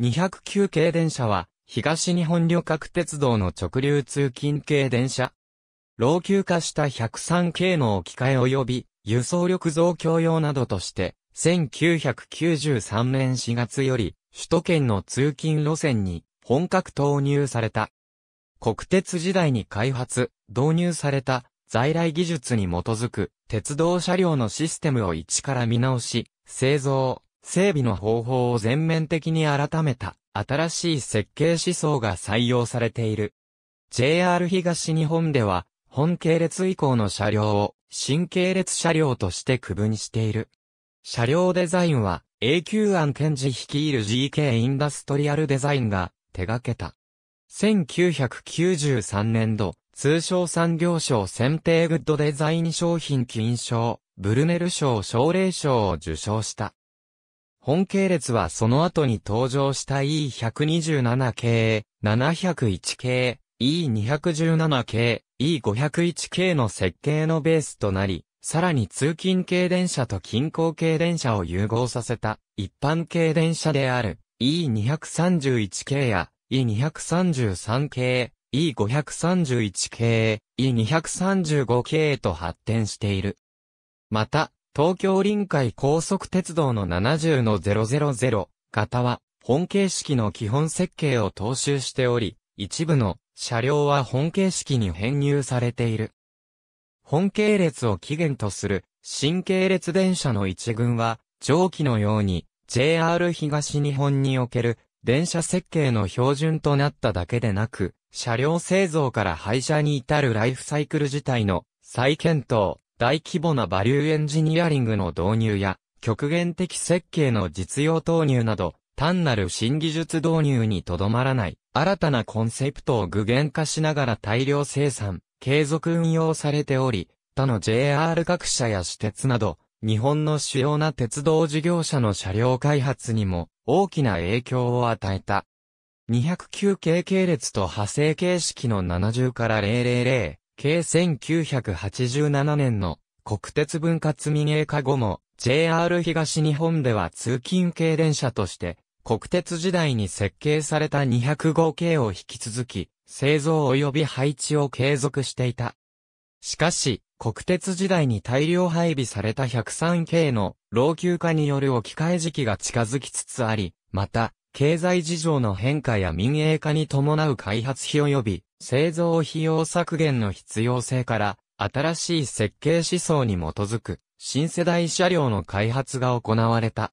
209系電車は、東日本旅客鉄道の直流通勤系電車。老朽化した103系の置き換え及び、輸送力増強用などとして、1993年4月より、首都圏の通勤路線に本格投入された。国鉄時代に開発、導入された在来技術に基づく鉄道車両のシステムを一から見直し、製造、整備の方法を全面的に改めた新しい設計思想が採用されている。JR 東日本では、本系列以降の車両を新系列車両として区分している。車両デザインは、永久案検事率いる GK インダストリアルデザインが手掛けた。1993年度、通商産業省選定グッドデザイン商品金賞、ブルネル賞奨励賞を受賞した。本系列はその後に登場した E127 系、701系、E217 系、E501 系の設計のベースとなり、さらに通勤系電車と近郊系電車を融合させた一般系電車である E231 系や E233 系、E531 系、E235 系へと発展している。また、東京臨海高速鉄道の70の000型は、本形式の基本設計を踏襲しており、一部の車両は本形式に編入されている。本系列を起源とする新系列電車の一群は、上記のように JR 東日本における電車設計の標準となっただけでなく、車両製造から廃車に至るライフサイクル自体の再検討、大規模なバリューエンジニアリングの導入や、極限的設計の実用投入など、単なる新技術導入にとどまらない、新たなコンセプトを具現化しながら大量生産、継続運用されており、他の JR 各社や私鉄など、日本の主要な鉄道事業者の車両開発にも大きな影響を与えた。209系系列と派生形式の70から000、計1987年の国鉄分割民営化後も JR 東日本では通勤系電車として国鉄時代に設計された205系を引き続き製造及び配置を継続していた。しかし、国鉄時代に大量配備された103系の老朽化による置き換え時期が近づきつつあり、また、経済事情の変化や民営化に伴う開発費及び製造費用削減の必要性から、新しい設計思想に基づく新世代車両の開発が行われた。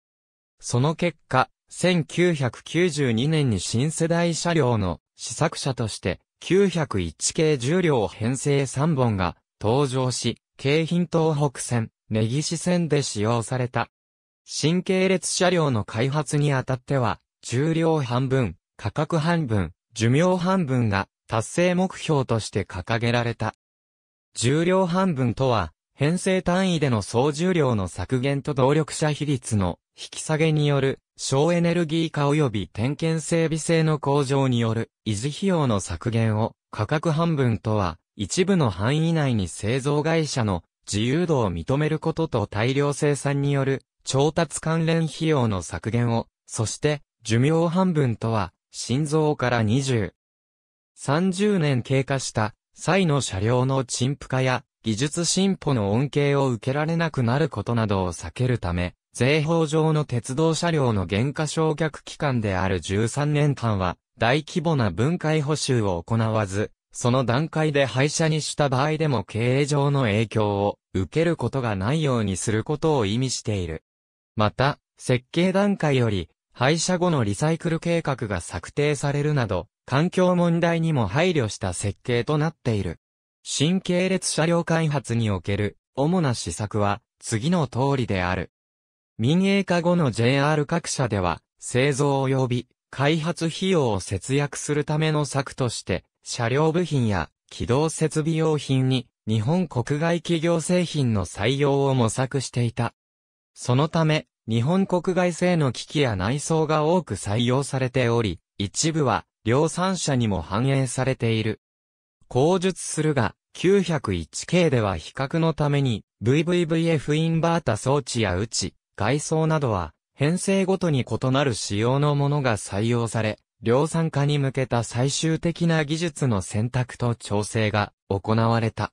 その結果、1992年に新世代車両の試作車として901系10両編成3本が登場し、京浜東北線、根岸線で使用された。新系列車両の開発にあたっては、重量半分、価格半分、寿命半分が達成目標として掲げられた。重量半分とは、編成単位での総重量の削減と動力者比率の引き下げによる省エネルギー化及び点検整備性の向上による維持費用の削減を価格半分とは一部の範囲内に製造会社の自由度を認めることと大量生産による調達関連費用の削減を、そして寿命半分とは、心臓から20、30年経過した際の車両の陳腐化や技術進歩の恩恵を受けられなくなることなどを避けるため、税法上の鉄道車両の減価償却期間である13年間は、大規模な分解補修を行わず、その段階で廃車にした場合でも経営上の影響を受けることがないようにすることを意味している。また、設計段階より廃車後のリサイクル計画が策定されるなど、環境問題にも配慮した設計となっている。新系列車両開発における主な施策は次の通りである。民営化後の JR 各社では製造及び開発費用を節約するための策として車両部品や機動設備用品に日本国外企業製品の採用を模索していた。そのため日本国外製の機器や内装が多く採用されており、一部は量産車にも反映されている。口述するが、901系では比較のために VVVF インバータ装置や内、外装などは編成ごとに異なる仕様のものが採用され、量産化に向けた最終的な技術の選択と調整が行われた。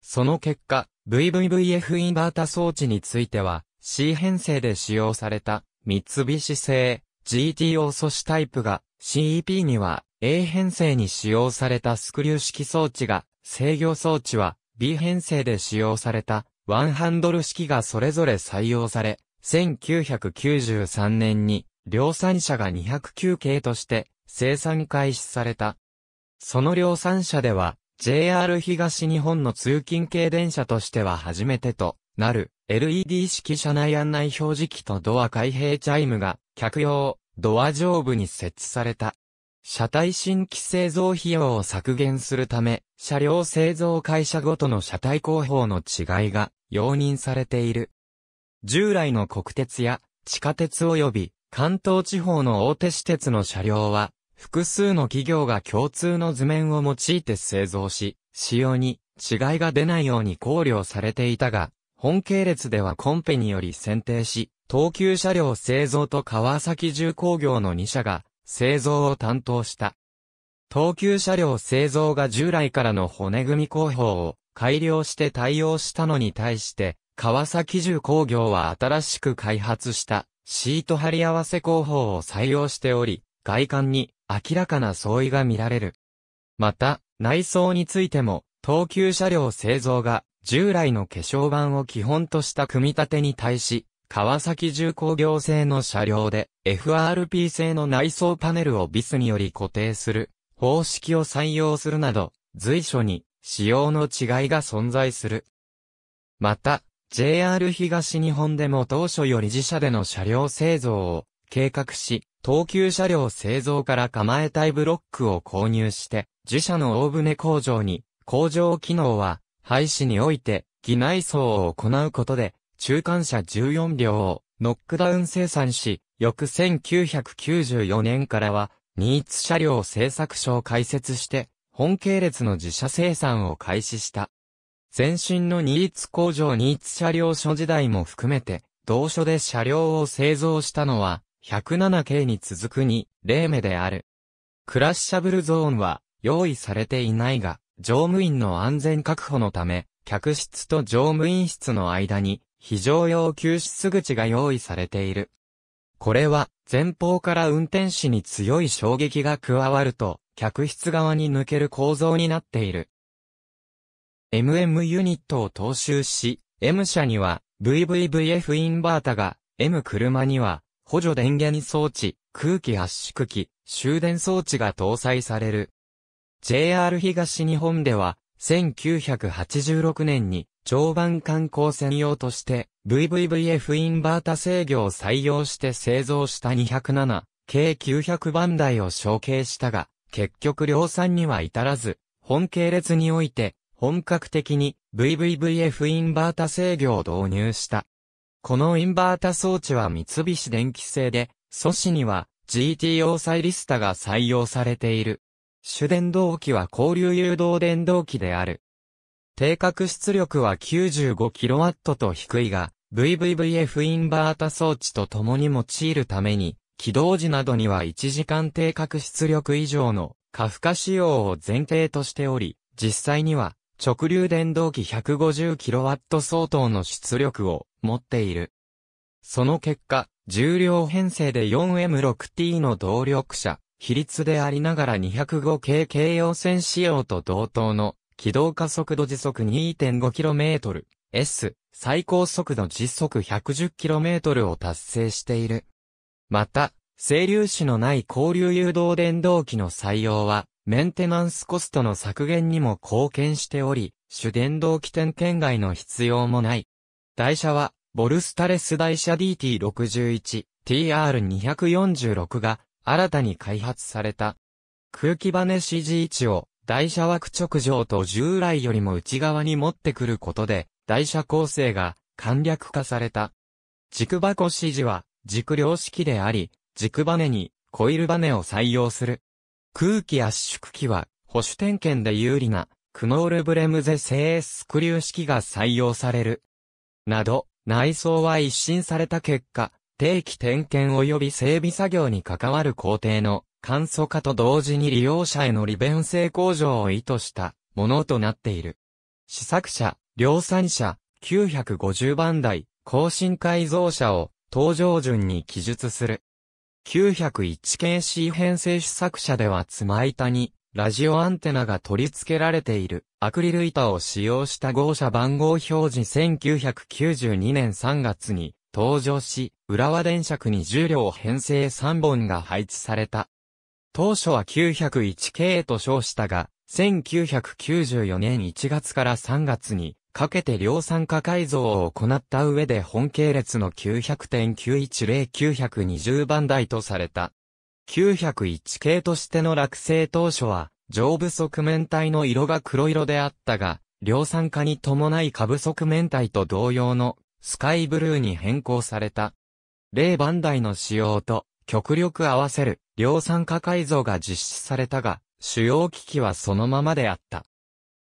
その結果、VVVF インバータ装置については、C 編成で使用された三菱製 GTO 素子タイプが CEP には A 編成に使用されたスクリュー式装置が制御装置は B 編成で使用されたワンハンドル式がそれぞれ採用され、1993年に量産車が209系として生産開始された。その量産車では JR 東日本の通勤系電車としては初めてとなる LED 式車内案内表示器とドア開閉チャイムが、客用、ドア上部に設置された。車体新規製造費用を削減するため、車両製造会社ごとの車体工法の違いが容認されている。従来の国鉄や地下鉄及び関東地方の大手私鉄の車両は、複数の企業が共通の図面を用いて製造し、仕様に違いが出ないように考慮されていたが、本系列ではコンペにより選定し、東急車両製造と川崎重工業の2社が製造を担当した。東急車両製造が従来からの骨組み工法を改良して対応したのに対して、川崎重工業は新しく開発したシート貼り合わせ工法を採用しており、外観に明らかな相違が見られる。また、内装についても、東急車両製造が従来の化粧板を基本とした組み立てに対し、川崎重工業製の車両で FRP 製の内装パネルをビスにより固定する方式を採用するなど、随所に仕様の違いが存在する。また、JR 東日本でも当初より自社での車両製造を計画し、東急車両製造から構えたいブロックを購入して、自社の大船工場に工場機能は廃止において、機内装を行うことで、中間車14両をノックダウン生産し、翌1994年からは、ニーツ車両製作所を開設して、本系列の自社生産を開始した。前身のニーツ工場ニーツ車両所時代も含めて、同所で車両を製造したのは、107系に続く2、例目である。クラッシャブルゾーンは用意されていないが、乗務員の安全確保のため、客室と乗務員室の間に、非常用救出口が用意されている。これは、前方から運転士に強い衝撃が加わると、客室側に抜ける構造になっている。MM ユニットを踏襲し、M 車には VVVF インバータが、M 車には補助電源装置、空気圧縮機、終電装置が搭載される。JR 東日本では、1986年に常磐観光専用として VVVF インバータ制御を採用して製造した207計900番台を承継したが、結局量産には至らず、本系列において本格的に VVVF インバータ制御を導入した。このインバータ装置は三菱電機製で、素子には GTO サイリスタが採用されている。主電動機は交流誘導電動機である。定格出力は 95kW と低いが、VVVF インバータ装置と共に用いるために、起動時などには1時間定格出力以上の過負荷使用を前提としており、実際には直流電動機 150kW 相当の出力を持っている。その結果、重量編成で 4M6T の動力車、比率でありながら205系軽用線仕様と同等の軌道加速度時速 2.5km、S、最高速度時速 110km を達成している。また、整粒子のない交流誘導電動機の採用は、メンテナンスコストの削減にも貢献しており、主電動機点圏外の必要もない。台車は、ボルスタレス台車 DT61、TR246 が、新たに開発された。空気バネ支持位置を台車枠直上と従来よりも内側に持ってくることで、台車構成が簡略化された。軸箱支持は軸量式であり、軸バネにコイルバネを採用する。空気圧縮機は保守点検で有利なクノールブレムゼ製スクリュー式が採用される。など、内装は一新された結果、定期点検及び整備作業に関わる工程の簡素化と同時に利用者への利便性向上を意図したものとなっている。試作車、量産車、950番台、更新改造車を登場順に記述する。901系 C 編成試作車ではつま板にラジオアンテナが取り付けられているアクリル板を使用した号車番号表示1992年3月に登場し、浦和電車区に10両編成3本が配置された。当初は901系と称したが、1994年1月から3月にかけて量産化改造を行った上で本系列の900.910920番台とされた。901系としての落成当初は、上部側面体の色が黒色であったが、量産化に伴い下部側面体と同様のスカイブルーに変更された。例バンダイの仕様と極力合わせる量産化改造が実施されたが、主要機器はそのままであった。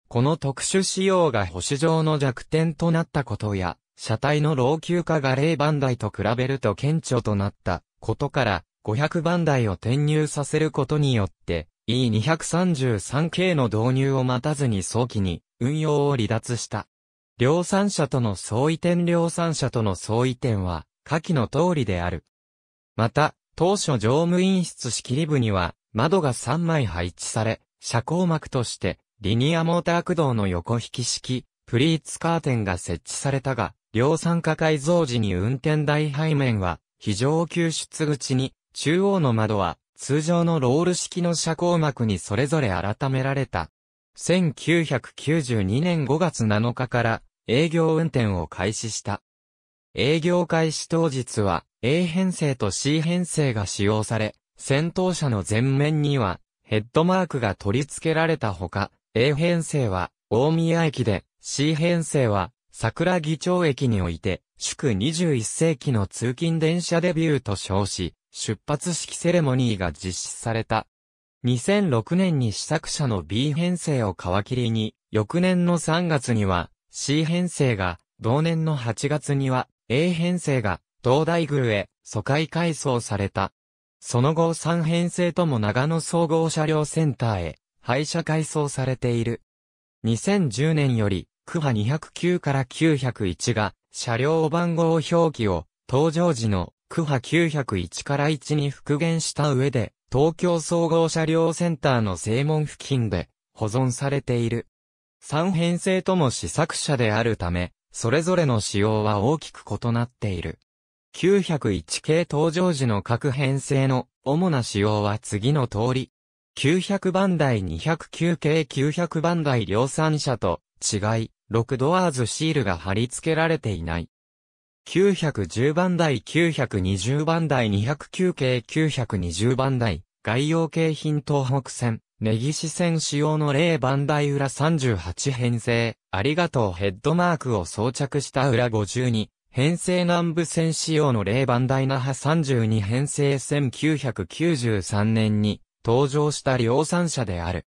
この特殊仕様が保守上の弱点となったことや、車体の老朽化がン番台と比べると顕著となったことから、500番台を転入させることによって、E233 系の導入を待たずに早期に運用を離脱した。量産車との相違点量産車との相違点は、下記の通りである。また、当初乗務員室仕切り部には、窓が3枚配置され、遮光膜として、リニアモーター駆動の横引き式、プリーツカーテンが設置されたが、量産化改造時に運転台背面は、非常救出口に、中央の窓は、通常のロール式の遮光膜にそれぞれ改められた。1992年5月7日から営業運転を開始した。営業開始当日は A 編成と C 編成が使用され、戦闘車の前面にはヘッドマークが取り付けられたほか、A 編成は大宮駅で、C 編成は桜木町駅において、祝21世紀の通勤電車デビューと称し、出発式セレモニーが実施された。2006年に試作車の B 編成を皮切りに、翌年の3月には C 編成が、同年の8月には A 編成が、東大宮へ疎開改装された。その後3編成とも長野総合車両センターへ、廃車改装されている。2010年より、区波209から901が、車両番号表記を、登場時の区波901から1に復元した上で、東京総合車両センターの正門付近で保存されている。三編成とも試作車であるため、それぞれの仕様は大きく異なっている。901系登場時の各編成の主な仕様は次の通り。900番台209系900番台量産車と違い、6ドアーズシールが貼り付けられていない。910番台920番台209系920番台、概要景品東北線。ネギ線使用の例番台裏38編成、ありがとうヘッドマークを装着した裏52、編成南部線仕様の霊番台那覇32編成1993年に登場した量産車である。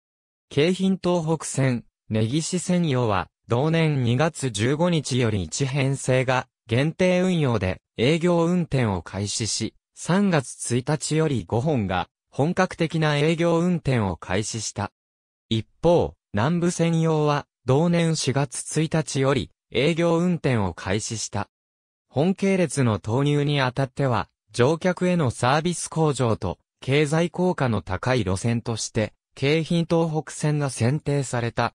京浜東北線、根岸線用は、同年2月15日より1編成が限定運用で営業運転を開始し、3月1日より5本が本格的な営業運転を開始した。一方、南部専用は、同年4月1日より、営業運転を開始した。本系列の投入にあたっては、乗客へのサービス向上と、経済効果の高い路線として、京浜東北線が選定された。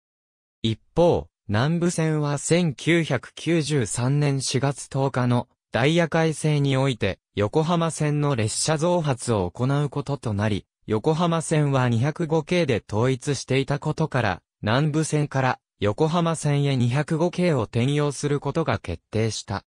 一方、南部線は1993年4月10日のダイヤ改正において、横浜線の列車増発を行うこととなり、横浜線は205系で統一していたことから、南部線から横浜線へ205系を転用することが決定した。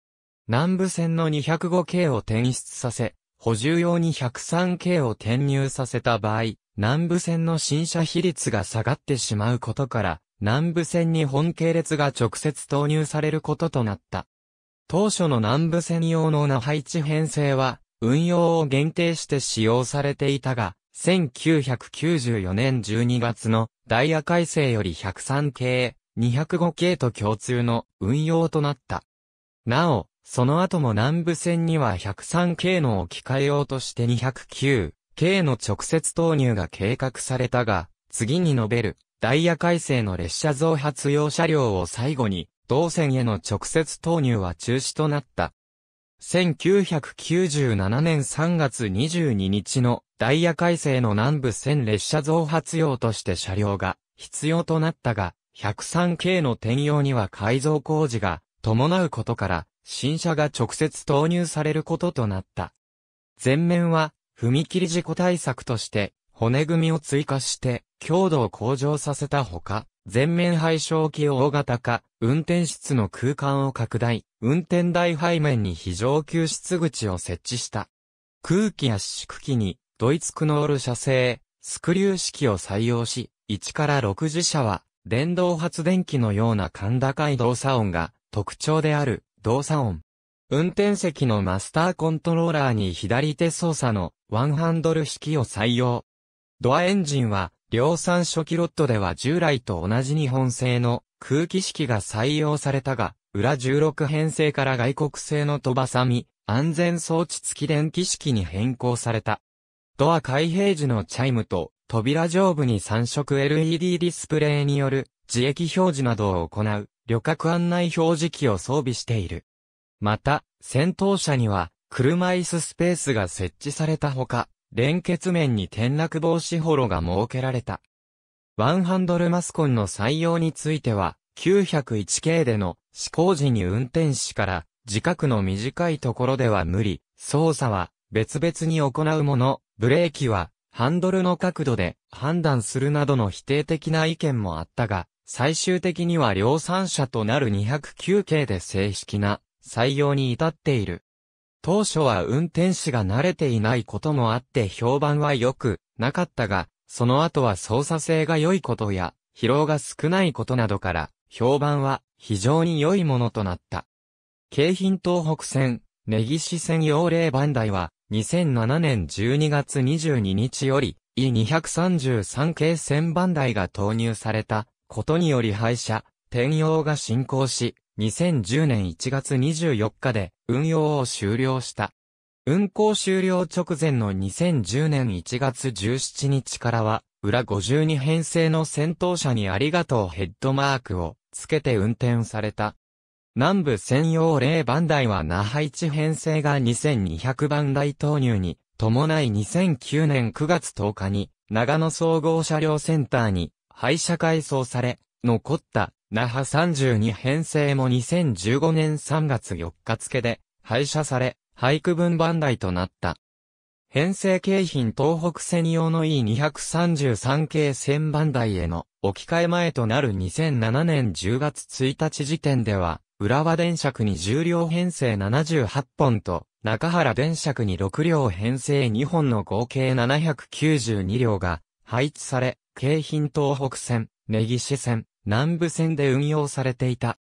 南部線の205系を転出させ、補充用に103系を転入させた場合、南部線の新車比率が下がってしまうことから、南部線に本系列が直接投入されることとなった。当初の南部専用の那イチ編成は、運用を限定して使用されていたが、1994年12月のダイヤ改正より103系、205系と共通の運用となった。なお、その後も南部線には103系の置き換えようとして209系の直接投入が計画されたが、次に述べるダイヤ改正の列車増発用車両を最後に銅線への直接投入は中止となった。1997年3月22日のダイヤ改正の南部線列車増発用として車両が必要となったが、103系の転用には改造工事が伴うことから、新車が直接投入されることとなった。前面は、踏切事故対策として、骨組みを追加して、強度を向上させたほか、全面配焼機を大型化、運転室の空間を拡大、運転台背面に非常救出口を設置した。空気圧縮機に、ドイツクノール社製、スクリュー式を採用し、1から6自社は、電動発電機のような甲高い動作音が特徴である動作音。運転席のマスターコントローラーに左手操作のワンハンドル式を採用。ドアエンジンは量産初期ロットでは従来と同じ日本製の空気式が採用されたが、裏16編成から外国製の飛ばさみ、安全装置付き電気式に変更された。ドア開閉時のチャイムと、扉上部に3色 LED ディスプレイによる自液表示などを行う旅客案内表示器を装備している。また、先頭車には車椅子スペースが設置されたほか、連結面に転落防止ホロが設けられた。ワンハンドルマスコンの採用については、901系での施工時に運転士から自覚の短いところでは無理、操作は別々に行うもの、ブレーキはハンドルの角度で判断するなどの否定的な意見もあったが、最終的には量産車となる209系で正式な採用に至っている。当初は運転士が慣れていないこともあって評判は良くなかったが、その後は操作性が良いことや、疲労が少ないことなどから、評判は非常に良いものとなった。京浜東北線、根岸線用例番台は、2007年12月22日より、E233 系線番台が投入されたことにより廃車、転用が進行し、2010年1月24日で運用を終了した。運行終了直前の2010年1月17日からは、裏52編成の戦闘車にありがとうヘッドマークをつけて運転された。南部専用0番台は那覇1編成が2200番台投入に伴い2009年9月10日に長野総合車両センターに廃車改装され、残った那覇32編成も2015年3月4日付で廃車され、廃区分番台となった。編成京浜東北専用の E233 系線番台への置き換え前となる2007年10月1日時点では、浦和電車区に重量編成78本と、中原電車区に6両編成2本の合計792両が配置され、京浜東北線、根岸線、南部線で運用されていた。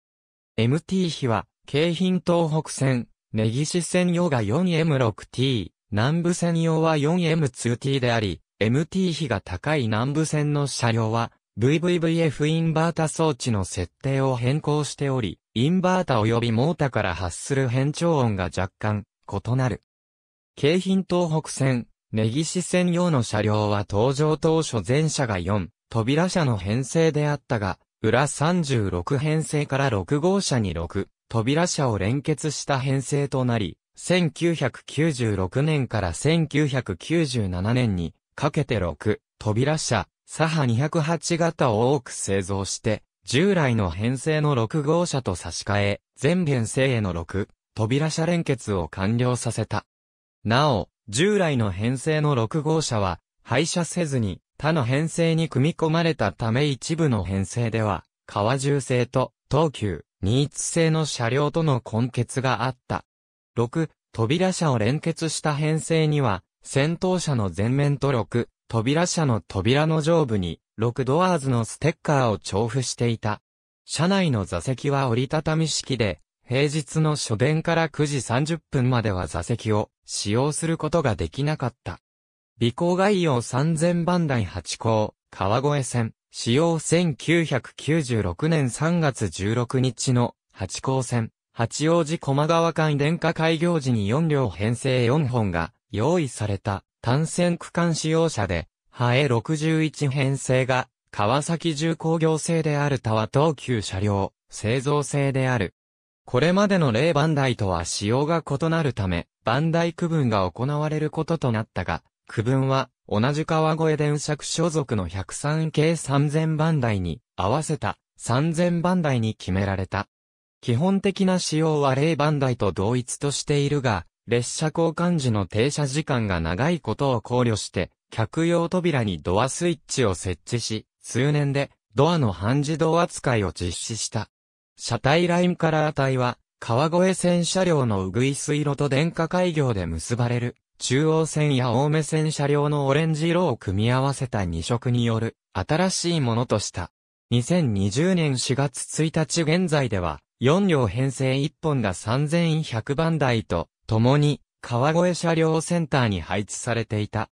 MT 比は、京浜東北線、根岸線用が 4M6T、南部線用は 4M2T であり、MT 比が高い南部線の車両は、VVVF インバータ装置の設定を変更しており、インバータ及びモータから発する変調音が若干異なる。京浜東北線、根岸線用の車両は登場当初前車が4、扉車の編成であったが、裏36編成から6号車に6、扉車を連結した編成となり、1996年から1997年にかけて6、扉車、左派208型を多く製造して、従来の編成の6号車と差し替え、全編成への6、扉車連結を完了させた。なお、従来の編成の6号車は、廃車せずに、他の編成に組み込まれたため一部の編成では、川重製と東急、ニー製の車両との根結があった。六、扉車を連結した編成には、先頭車の前面と六、扉車の扉の上部に、六ドアーズのステッカーを調布していた。車内の座席は折りたたみ式で、平日の初電から9時30分までは座席を使用することができなかった。備考概要3000番台8甲、川越線、使用1996年3月16日の八甲線、八王子駒川間電化開業時に4両編成4本が用意された単線区間使用者で、ハエ61編成が川崎重工業製であるタワ東急車両、製造製である。これまでの例番台とは仕様が異なるため、番台区分が行われることとなったが、区分は、同じ川越電車所属の103系3000番台に合わせた3000番台に決められた。基本的な仕様は0番台と同一としているが、列車交換時の停車時間が長いことを考慮して、客用扉にドアスイッチを設置し、数年でドアの半自動扱いを実施した。車体ラインカラー帯は、川越線車両のうぐい水路と電化開業で結ばれる中央線や青梅線車両のオレンジ色を組み合わせた2色による新しいものとした。2020年4月1日現在では、4両編成1本が3100番台と、共に、川越車両センターに配置されていた。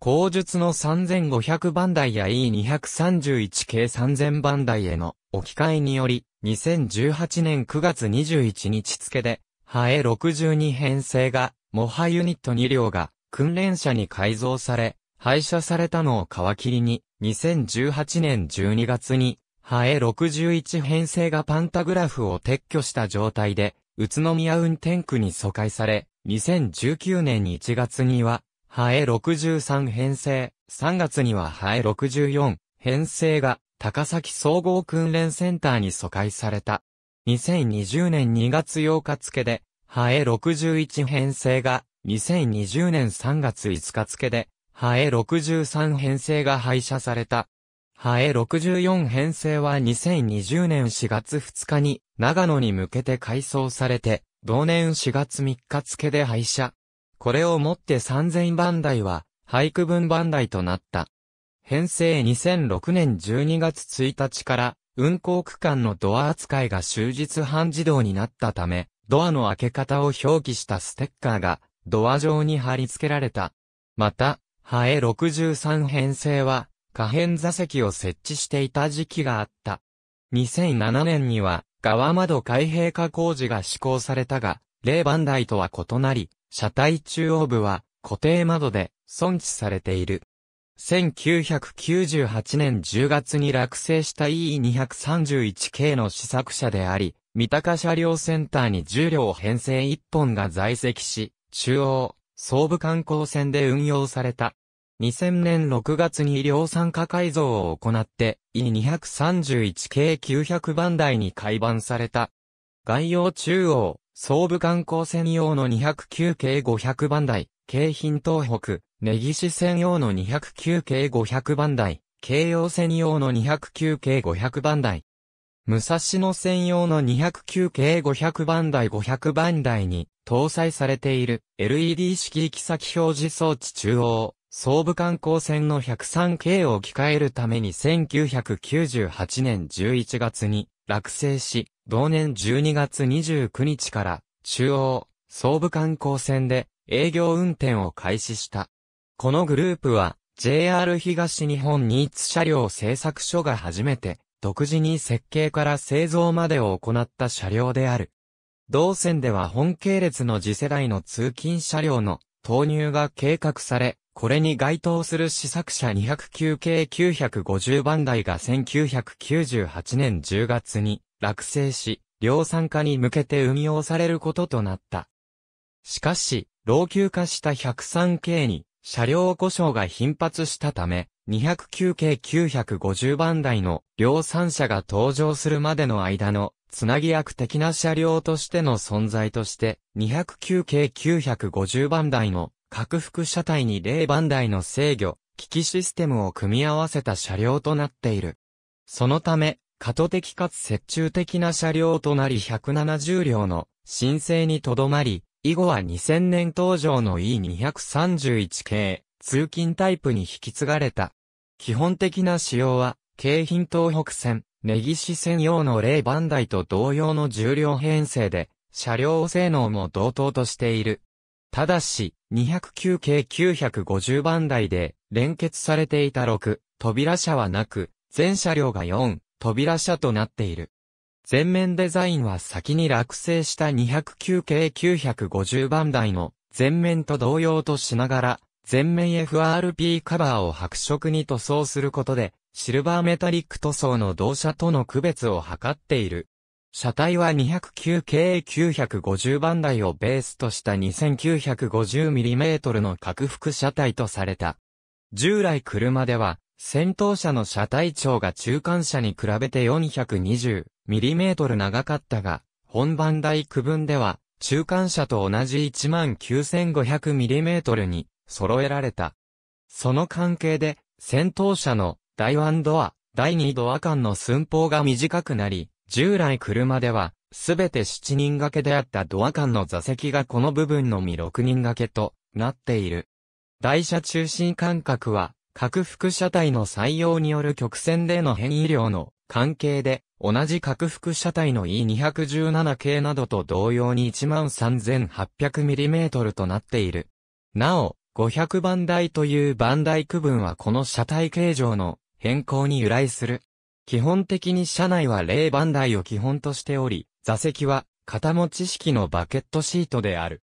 後述の3500番台や E231 系3000番台への置き換えにより、2018年9月21日付で、ハエ62編成がモハユニット2両が訓練車に改造され、廃車されたのを皮切りに、2018年12月に、ハエ61編成がパンタグラフを撤去した状態で、宇都宮運転区に疎開され、2019年1月には、ハエ63編成、3月にはハエ64編成が高崎総合訓練センターに疎開された。2020年2月8日付でハエ61編成が2020年3月5日付で、ハエ63編成が廃車された。ハエ64編成は2020年4月2日に長野に向けて改装されて、同年4月3日付で廃車。これをもって3000番台は、廃区分番台となった。編成2006年12月1日から、運行区間のドア扱いが終日半自動になったため、ドアの開け方を表記したステッカーが、ドア上に貼り付けられた。また、ハエ63編成は、可変座席を設置していた時期があった。2007年には、側窓開閉化工事が施行されたが、例番台とは異なり、車体中央部は固定窓で損置されている。1998年10月に落成した E231 系の試作車であり、三鷹車両センターに重量両編成1本が在籍し、中央、総武観光線で運用された。2000年6月に量産化改造を行って、E231 系900番台に改版された。概要中央、総武観光専用の209系500番台、京浜東北、根岸専用の209系500番台、京葉専用の209系500番台、武蔵野専用の209系500番台500番台に搭載されている LED 式行き先表示装置中央、総武観光船の103系を置き換えるために1998年11月に落成し、同年12月29日から中央、総武観光船で営業運転を開始した。このグループは JR 東日本ニーツ車両製作所が初めて独自に設計から製造までを行った車両である。同線では本系列の次世代の通勤車両の投入が計画され、これに該当する試作車209系950番台が1998年10月に落成し、量産化に向けて運用されることとなった。しかし、老朽化した103系に車両故障が頻発したため、209系950番台の量産車が登場するまでの間のつなぎ役的な車両としての存在として209系950番台の拡幅車体に0番台の制御、機器システムを組み合わせた車両となっている。そのため、過渡的かつ折衷的な車両となり170両の申請にとどまり、以後は2000年登場の E231 系、通勤タイプに引き継がれた。基本的な仕様は、京浜東北線、根岸線用の0番台と同様の重量編成で、車両性能も同等としている。ただし、209系950番台で連結されていた6扉車はなく、全車両が4扉車となっている。全面デザインは先に落成した209系950番台の前面と同様としながら、全面 FRP カバーを白色に塗装することで、シルバーメタリック塗装の同車との区別を図っている。車体は 209KA950 番台をベースとした 2950mm の拡幅車体とされた。従来車では、先頭車の車体長が中間車に比べて 420mm 長かったが、本番台区分では、中間車と同じ 19500mm に揃えられた。その関係で、戦闘車の第1ドア、第2ドア間の寸法が短くなり、従来車では、すべて7人掛けであったドア間の座席がこの部分のみ6人掛けとなっている。台車中心間隔は、各副車体の採用による曲線での変異量の関係で、同じ各副車体の E217 系などと同様に 13800mm となっている。なお、500番台という番台区分はこの車体形状の変更に由来する。基本的に車内は0番台を基本としており、座席は肩持ち式のバケットシートである。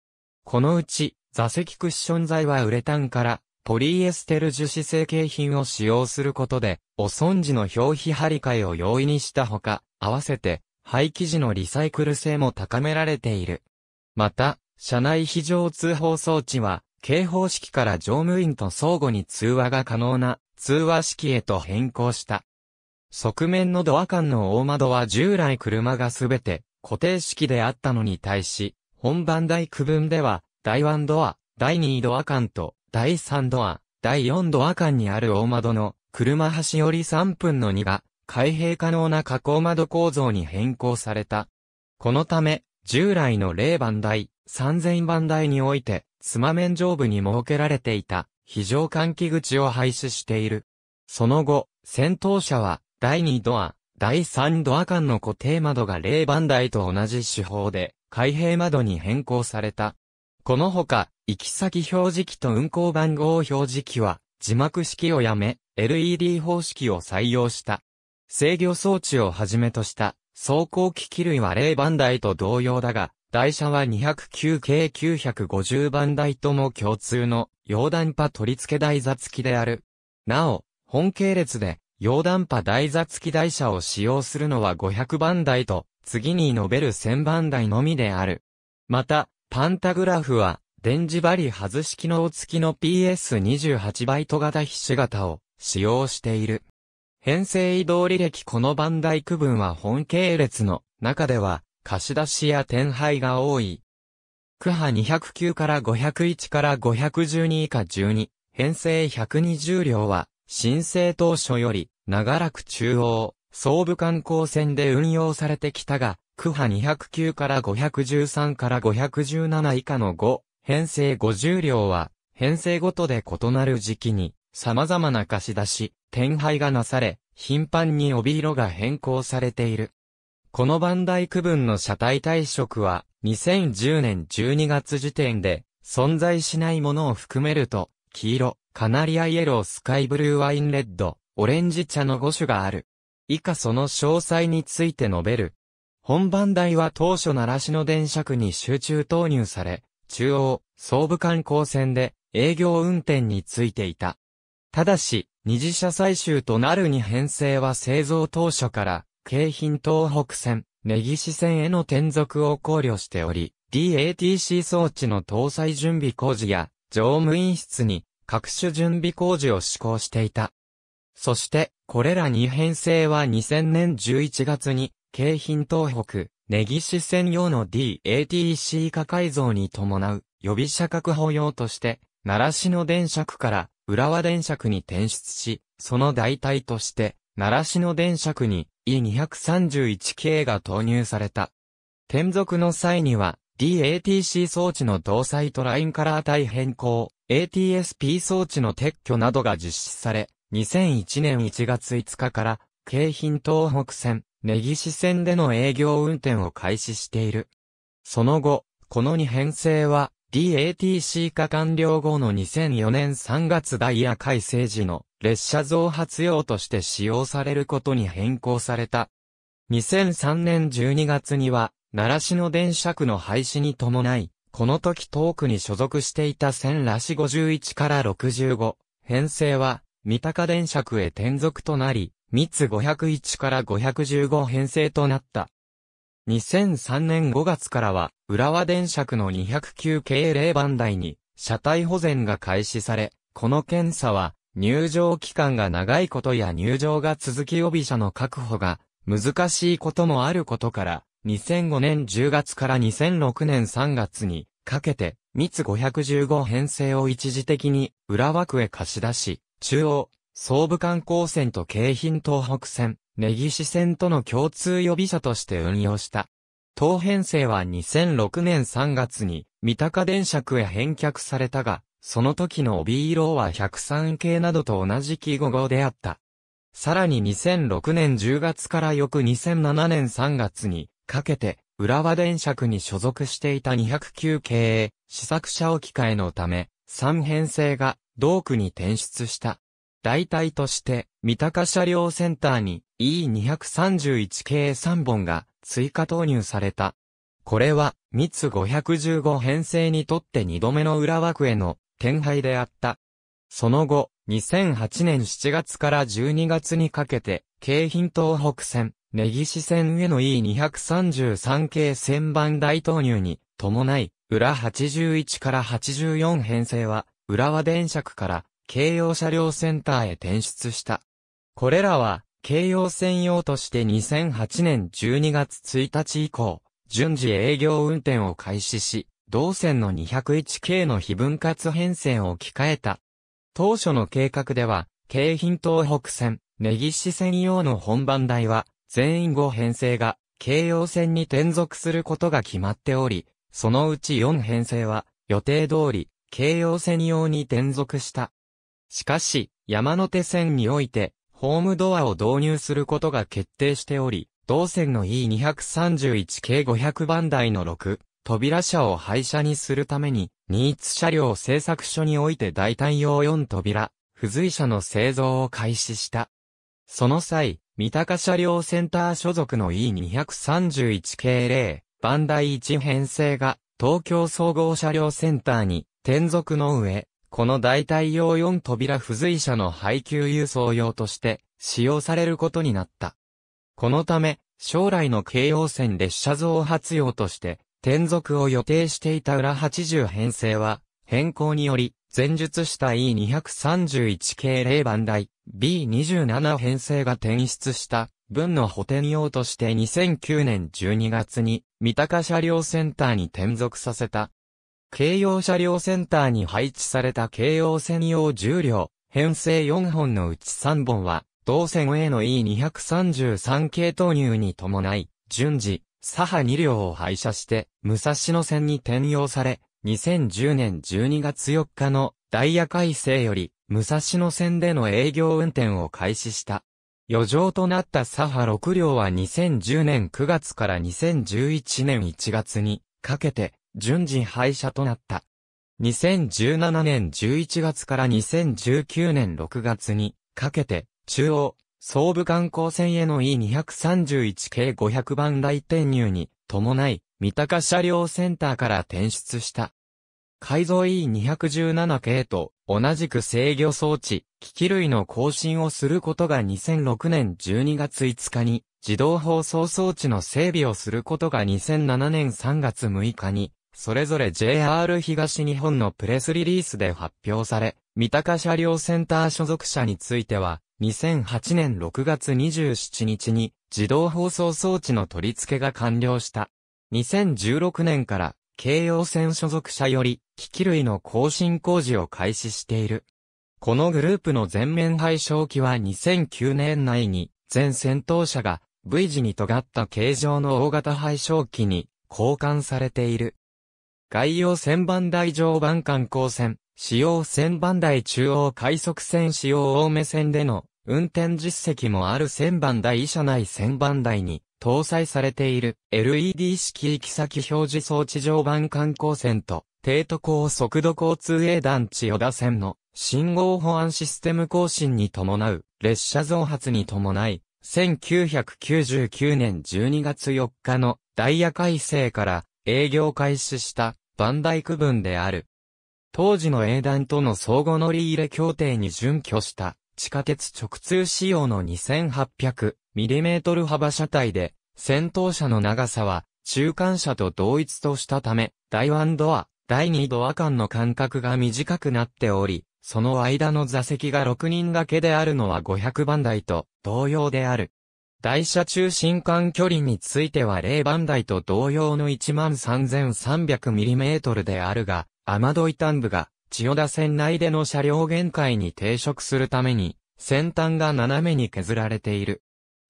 このうち、座席クッション材はウレタンからポリエステル樹脂成形品を使用することで、お損時の表皮張り替えを容易にしたほか、合わせて廃棄時のリサイクル性も高められている。また、車内非常通報装置は、警報式から乗務員と相互に通話が可能な通話式へと変更した。側面のドア間の大窓は従来車がすべて固定式であったのに対し、本番台区分では、第1ドア、第2ドア間と、第3ドア、第4ドア間にある大窓の、車端より3分の2が、開閉可能な加工窓構造に変更された。このため、従来の0番台、3000番台において、妻面上部に設けられていた非常換気口を廃止している。その後、戦闘車は第2ドア、第3ドア間の固定窓が0番台と同じ手法で開閉窓に変更された。このほか、行き先表示器と運行番号表示器は字幕式をやめ、LED 方式を採用した。制御装置をはじめとした走行機器類は0番台と同様だが、台車は209系950番台とも共通の、溶断波取り付け台座付きである。なお、本系列で、溶断波台座付き台車を使用するのは500番台と、次に述べる1000番台のみである。また、パンタグラフは、電磁針外し機能付きの PS28 バイト型筆型を使用している。編成移動履歴この番台区分は本系列の中では貸し出しや転廃が多い。区派209から501から512以下12、編成120両は、申請当初より、長らく中央、総武観光船で運用されてきたが、区派209から513から517以下の5、編成50両は、編成ごとで異なる時期に、様々な貸し出し、転廃がなされ、頻繁に帯色が変更されている。このバンダイ区分の車体退職は、2010年12月時点で、存在しないものを含めると、黄色、カナリアイエロースカイブルーワインレッド、オレンジ茶の5種がある。以下その詳細について述べる。本番台は当初奈良市の電車区に集中投入され、中央、総武観光線で営業運転についていた。ただし、二次車採集となる二編成は製造当初から京浜東北線、根岸線への転属を考慮しており、DATC 装置の搭載準備工事や、乗務員室に各種準備工事を施行していた。そして、これらに編成は2000年11月に、京浜東北、根岸線用の DATC 化改造に伴う予備車確保用として、奈良市の電車区から浦和電車区に転出し、その代替として、奈良市の電車区に E231 k が投入された。転属の際には、DATC 装置の搭載とラインカラー体変更、ATSP 装置の撤去などが実施され、2001年1月5日から、京浜東北線、根岸線での営業運転を開始している。その後、この2編成は、DATC 化完了後の2004年3月ダイヤ改正時の列車増発用として使用されることに変更された。2003年12月には、奈良市の電車区の廃止に伴い、この時遠くに所属していた線ら市51から65、編成は、三鷹電車区へ転属となり、密501から515編成となった。2003年5月からは、浦和電車区の209系0番台に、車体保全が開始され、この検査は、入場期間が長いことや入場が続き予備車の確保が難しいこともあることから、2005年10月から2006年3月にかけて、密515編成を一時的に浦和区へ貸し出し、中央、総武観光線と京浜東北線、根岸線との共通予備車として運用した。当編成は2006年3月に三鷹電車区へ返却されたが、その時の帯色は103系などと同じ記号であった。さらに2006年10月から翌2007年3月にかけて、浦和電車区に所属していた209系へ、試作車置き換えのため、3編成が同区に転出した。代替として、三鷹車両センターに E231 系3本が追加投入された。これは、密515編成にとって2度目の浦枠への転配であった。その後、2008年7月から12月にかけて、京浜東北線、根岸線への E233 系1000番大投入に伴い、裏81から84編成は、浦和電車区から、京葉車両センターへ転出した。これらは、京葉専用として2008年12月1日以降、順次営業運転を開始し、同線の 201K の非分割編線を置き換えた。当初の計画では、京浜東北線、根岸専用の本番台は、全員5編成が、京葉線に転属することが決まっており、そのうち4編成は、予定通り、京葉線用に転属した。しかし、山手線において、ホームドアを導入することが決定しており、同線の E231 系500番台の6、扉車を廃車にするために、ニーツ車両製作所において代替用4扉、付随車の製造を開始した。その際、三鷹車両センター所属の E231 系0、番台1編成が、東京総合車両センターに、転属の上、この代替用4扉付随車の配給輸送用として使用されることになった。このため、将来の京王線列車増発用として転属を予定していた裏80編成は、変更により、前述した E231 系0番台 B27 編成が転出した分の補填用として2009年12月に三鷹車両センターに転属させた京葉車両センターに配置された京葉専用10両、編成4本のうち3本は、同線 A の E233 系投入に伴い、順次、左派2両を廃車して、武蔵野線に転用され、2010年12月4日のダイヤ改正より、武蔵野線での営業運転を開始した。余剰となった左派6両は2010年9月から2011年1月にかけて順次廃車となった。2017年11月から2019年6月にかけて、中央、総武観光線への E231 系500番大転入に伴い、三鷹車両センターから転出した。改造 E217 系と同じく制御装置、機器類の更新をすることが2006年12月5日に、自動放送装置の整備をすることが2007年3月6日にそれぞれ JR 東日本のプレスリリースで発表され、三鷹車両センター所属者については、2008年6月27日に自動放送装置の取り付けが完了した。2016年から京葉線所属者より機器類の更新工事を開始している。このグループの全面廃焼機は2009年内に全戦闘車が V 字に尖った形状の大型廃焼機に交換されている。概要千番台上番観光船、使用千番台中央快速線使用青梅線での運転実績もある千番台車内千番台に搭載されている LED 式行き先表示装置上番観光線と低都高速度交通営団地与田線の信号保安システム更新に伴う列車増発に伴い1999年12月4日のダイヤ改正から営業開始したバンダイ区分である。当時の英断との相互乗り入れ協定に準拠した地下鉄直通仕様の 2800mm 幅車体で、先頭車の長さは中間車と同一としたため、第1ドア、第2ドア間の間隔が短くなっており、その間の座席が6人掛けであるのは500番台と同様である。台車中心間距離については0番台と同様の 13300mm であるが、雨どい端部が千代田線内での車両限界に抵触するために、先端が斜めに削られている。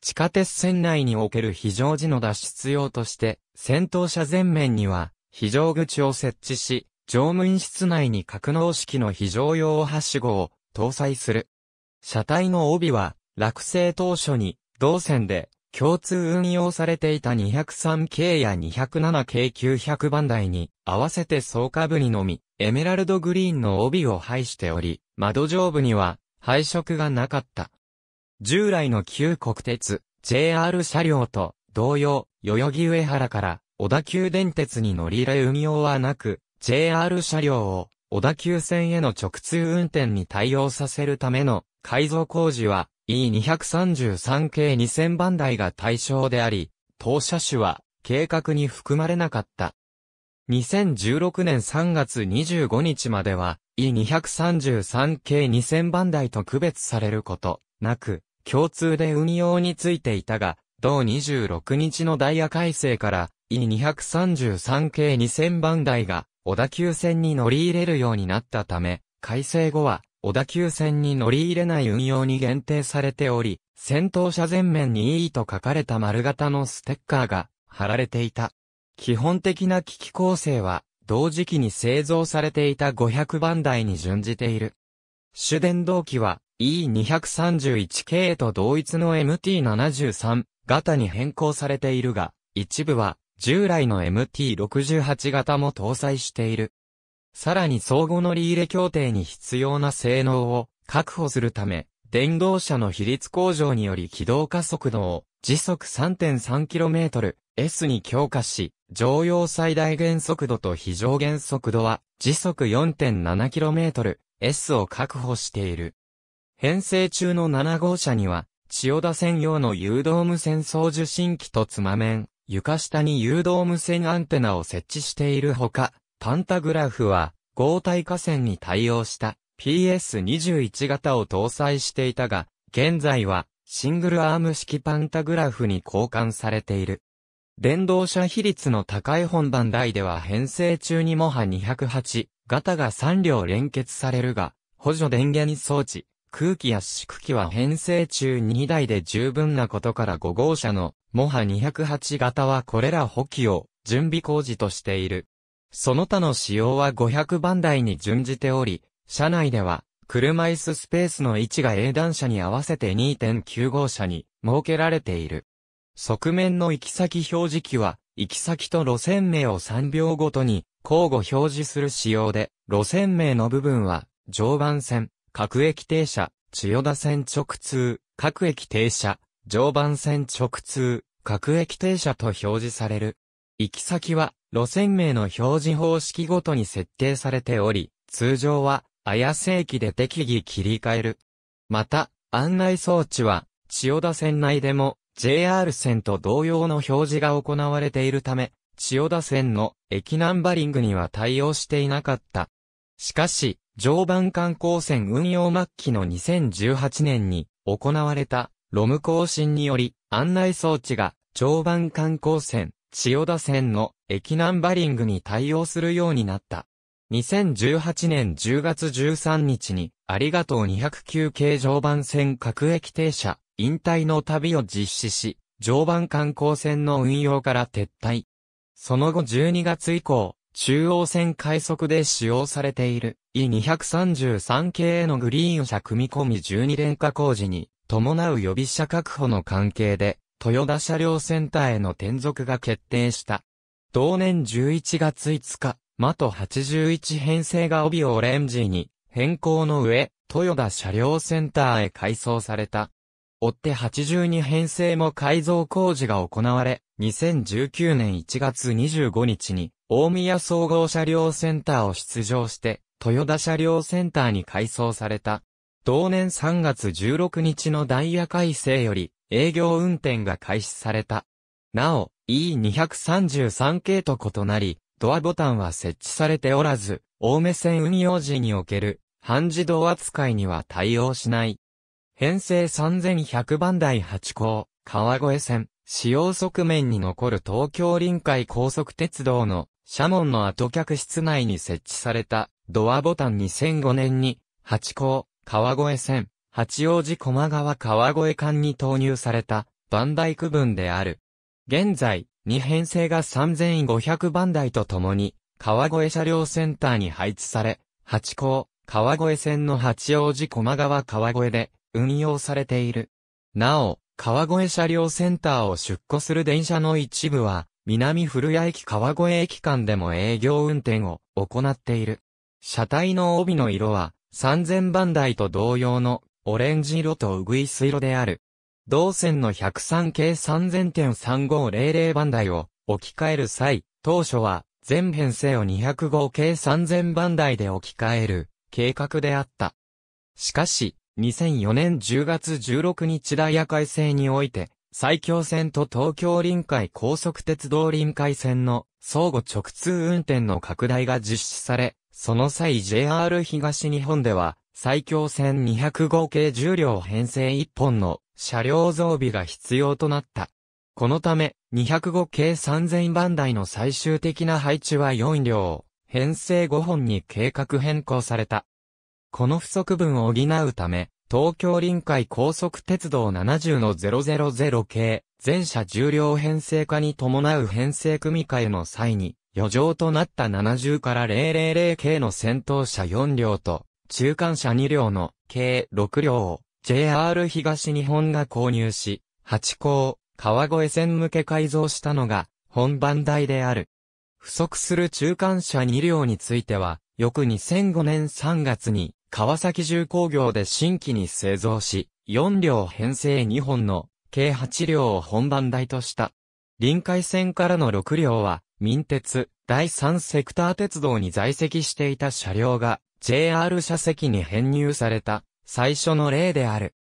地下鉄線内における非常時の脱出用として、先頭車前面には、非常口を設置し、乗務員室内に格納式の非常用はしごを搭載する。車体の帯は、落成当初に同線で共通運用されていた203系や207系900番台に合わせて総下部にのみエメラルドグリーンの帯を配しており、窓上部には配色がなかった。従来の旧国鉄 JR 車両と同様、代々木上原から小田急電鉄に乗り入れ運用はなく、JR 車両を小田急線への直通運転に対応させるための改造工事は E233 系2000番台が対象であり、当車種は計画に含まれなかった。2016年3月25日までは E233 系2000番台と区別されることなく、共通で運用についていたが、同26日のダイヤ改正から E233 系2000番台が小田急線に乗り入れるようになったため、改正後は小田急線に乗り入れない運用に限定されており、先頭車前面に E と書かれた丸型のステッカーが貼られていた。基本的な機器構成は、同時期に製造されていた500番台に準じている。主電動機は E231 系と同一の MT73 型に変更されているが、一部は従来の MT68 型も搭載している。さらに相互乗り入れ協定に必要な性能を確保するため、電動車の比率向上により起動加速度を時速 3.3km S に強化し、常用最大限速度と非常限速度は時速 4.7km S を確保している。編成中の7号車には、千代田専用の誘導無線送受信機とつま面、床下に誘導無線アンテナを設置しているほか、パンタグラフは、合体河川に対応した PS21 型を搭載していたが、現在はシングルアーム式パンタグラフに交換されている。電動車比率の高い本番台では編成中にモハ208型が3両連結されるが、補助電源装置、空気圧縮機は編成中2台で十分なことから5号車のモハ208型はこれら補給を準備工事としている。その他の仕様は500番台に準じており、車内では、車椅子スペースの位置が英段車に合わせて2.9号車に設けられている。側面の行き先表示器は、行き先と路線名を3秒ごとに交互表示する仕様で、路線名の部分は、常磐線、各駅停車、千代田線直通、各駅停車、常磐線直通、各駅停車と表示される。行き先は、路線名の表示方式ごとに設定されており、通常は、綾瀬駅で適宜切り替える。また、案内装置は、千代田線内でも、JR 線と同様の表示が行われているため、千代田線の駅ナンバリングには対応していなかった。しかし、常磐観光線運用末期の2018年に行われたロム更新により案内装置が常磐観光線千代田線の駅ナンバリングに対応するようになった。2018年10月13日に、ありがとう209系常磐線各駅停車、引退の旅を実施し、常磐観光線の運用から撤退。その後12月以降、中央線快速で使用されている E233 系へのグリーン車組み込み12連化工事に伴う予備車確保の関係で豊田車両センターへの転属が決定した。同年11月5日、マト81編成が帯をオレンジに変更の上、豊田車両センターへ改装された。追って82編成も改造工事が行われ、2019年1月25日に、大宮総合車両センターを出場して、豊田車両センターに改装された。同年3月16日のダイヤ改正より、営業運転が開始された。なお、E233 系と異なり、ドアボタンは設置されておらず、青梅線運用時における半自動扱いには対応しない。編成3100番台8甲川越線、使用側面に残る東京臨海高速鉄道の車門の後客室内に設置されたドアボタン2005年に、八甲、川越線、八王子駒川川越間に投入された、番台区分である。現在、2編成が3500番台とともに、川越車両センターに配置され、八甲、川越線の八王子駒川川越で運用されている。なお、川越車両センターを出庫する電車の一部は、南古谷駅川越駅間でも営業運転を行っている。車体の帯の色は、3000番台と同様のオレンジ色とウグイス色である。同線の103系3000.3500番台を置き換える際、当初は全編成を205系3000番台で置き換える計画であった。しかし、2004年10月16日ダイヤ改正において、埼京線と東京臨海高速鉄道臨海線の相互直通運転の拡大が実施され、その際 JR 東日本では最強線205系重量編成1本の車両増備が必要となった。このため、205系3000番台の最終的な配置は4両、編成5本に計画変更された。この不足分を補うため、東京臨海高速鉄道70の000系、全車重量編成化に伴う編成組み替えの際に、余剰となった70から000系の先頭車4両と、中間車2両の計6両を JR 東日本が購入し、八甲、川越線向け改造したのが本番台である。不足する中間車2両については、翌2005年3月に川崎重工業で新規に製造し、4両編成2本の計8両を本番台とした。臨海線からの6両は、民鉄、第3セクター鉄道に在籍していた車両が JR 車席に編入された最初の例である。